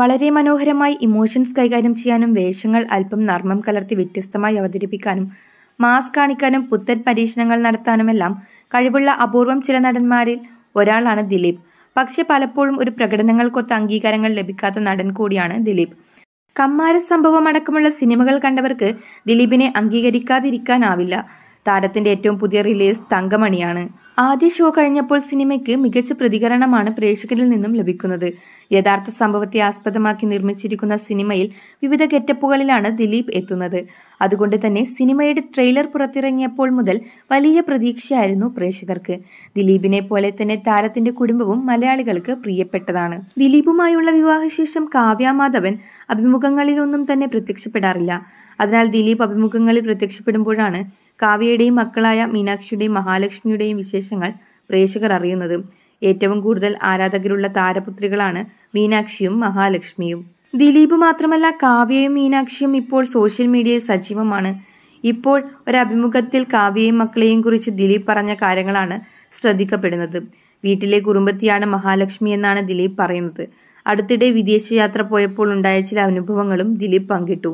വളരെ മനോഹരമായി ഇമോഷൻസ് കൈകാര്യം ചെയ്യാനും വേഷങ്ങൾ അല്പം നർമ്മം കലർത്തി വ്യത്യസ്തമായി അവതരിപ്പിക്കാനും മാസ് കാണിക്കാനും പുത്തൻ പരീക്ഷണങ്ങൾ നടത്താനുമെല്ലാം കഴിവുള്ള അപൂർവം ചില നടന്മാരിൽ ഒരാളാണ് ദിലീപ് പക്ഷെ പലപ്പോഴും ഒരു പ്രകടനങ്ങൾക്കൊത്ത അംഗീകാരങ്ങൾ ലഭിക്കാത്ത നടൻ കൂടിയാണ് ദിലീപ് കമ്മാര സംഭവം അടക്കമുള്ള സിനിമകൾ കണ്ടവർക്ക് ദിലീപിനെ അംഗീകരിക്കാതിരിക്കാനാവില്ല താരത്തിന്റെ ഏറ്റവും പുതിയ റിലീസ് തങ്കമണിയാണ് ആദ്യ ഷോ കഴിഞ്ഞപ്പോൾ സിനിമയ്ക്ക് മികച്ച പ്രതികരണമാണ് പ്രേക്ഷകരിൽ നിന്നും ലഭിക്കുന്നത് യഥാർത്ഥ സംഭവത്തെ ആസ്പദമാക്കി നിർമ്മിച്ചിരിക്കുന്ന സിനിമയിൽ വിവിധ ഗെറ്റപ്പുകളിലാണ് ദിലീപ് എത്തുന്നത് അതുകൊണ്ട് തന്നെ സിനിമയുടെ ട്രെയിലർ പുറത്തിറങ്ങിയപ്പോൾ മുതൽ വലിയ പ്രതീക്ഷയായിരുന്നു പ്രേക്ഷകർക്ക് ദിലീപിനെ പോലെ തന്നെ താരത്തിന്റെ കുടുംബവും മലയാളികൾക്ക് പ്രിയപ്പെട്ടതാണ് ദിലീപുമായുള്ള വിവാഹശേഷം കാവ്യ മാധവൻ അഭിമുഖങ്ങളിലൊന്നും തന്നെ പ്രത്യക്ഷപ്പെടാറില്ല അതിനാൽ ദിലീപ് അഭിമുഖങ്ങളിൽ പ്രത്യക്ഷപ്പെടുമ്പോഴാണ് കാവ്യയുടെയും മക്കളായ മീനാക്ഷിയുടെയും മഹാലക്ഷ്മിയുടെയും വിശേഷങ്ങൾ പ്രേക്ഷകർ അറിയുന്നത് ഏറ്റവും കൂടുതൽ ആരാധകരുള്ള താരപുത്രികളാണ് മീനാക്ഷിയും മഹാലക്ഷ്മിയും ദിലീപ് മാത്രമല്ല കാവ്യയും മീനാക്ഷിയും ഇപ്പോൾ സോഷ്യൽ മീഡിയയിൽ സജീവമാണ് ഇപ്പോൾ ഒരഭിമുഖത്തിൽ കാവ്യയും മക്കളെയും കുറിച്ച് ദിലീപ് പറഞ്ഞ കാര്യങ്ങളാണ് ശ്രദ്ധിക്കപ്പെടുന്നത് വീട്ടിലെ കുറുമ്പത്തിയാണ് മഹാലക്ഷ്മി എന്നാണ് ദിലീപ് പറയുന്നത് അടുത്തിടെ വിദേശയാത്ര പോയപ്പോൾ ഉണ്ടായ ചില അനുഭവങ്ങളും ദിലീപ് പങ്കിട്ടു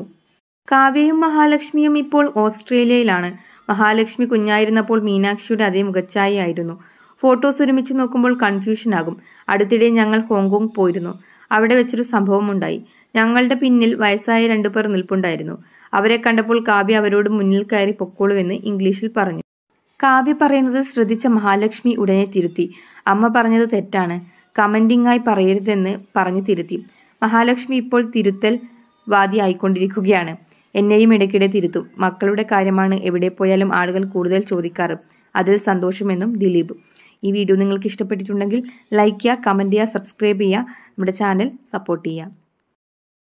കാവ്യയും മഹാലക്ഷ്മിയും ഇപ്പോൾ ഓസ്ട്രേലിയയിലാണ് മഹാലക്ഷ്മി കുഞ്ഞായിരുന്നപ്പോൾ മീനാക്ഷിയുടെ അതേ മുഖച്ഛായ ആയിരുന്നു ഫോട്ടോസ് ഒരുമിച്ച് നോക്കുമ്പോൾ കൺഫ്യൂഷൻ ആകും അടുത്തിടെ ഞങ്ങൾ ഹോങ്കോങ് പോയിരുന്നു അവിടെ വെച്ചൊരു സംഭവം ഉണ്ടായി ഞങ്ങളുടെ പിന്നിൽ വയസ്സായ രണ്ടുപേർ നിൽപ്പുണ്ടായിരുന്നു അവരെ കണ്ടപ്പോൾ കാവ്യ അവരോട് മുന്നിൽ കയറി പൊക്കോളുവെന്ന് ഇംഗ്ലീഷിൽ പറഞ്ഞു കാവ്യ പറയുന്നത് ശ്രദ്ധിച്ച മഹാലക്ഷ്മി ഉടനെ തിരുത്തി അമ്മ പറഞ്ഞത് തെറ്റാണ് ആയി പറയരുതെന്ന് പറഞ്ഞു തിരുത്തി മഹാലക്ഷ്മി ഇപ്പോൾ തിരുത്തൽ വാദിയായിക്കൊണ്ടിരിക്കുകയാണ് എന്നെയും ഇടയ്ക്കിടെ തിരുത്തും മക്കളുടെ കാര്യമാണ് എവിടെ പോയാലും ആളുകൾ കൂടുതൽ ചോദിക്കാറ് അതിൽ സന്തോഷമെന്നും ദിലീപ് ഈ വീഡിയോ നിങ്ങൾക്ക് ഇഷ്ടപ്പെട്ടിട്ടുണ്ടെങ്കിൽ ലൈക്ക് ചെയ്യുക കമൻറ്റ് ചെയ്യുക സബ്സ്ക്രൈബ് ചെയ്യുക നമ്മുടെ ചാനൽ സപ്പോർട്ട് ചെയ്യുക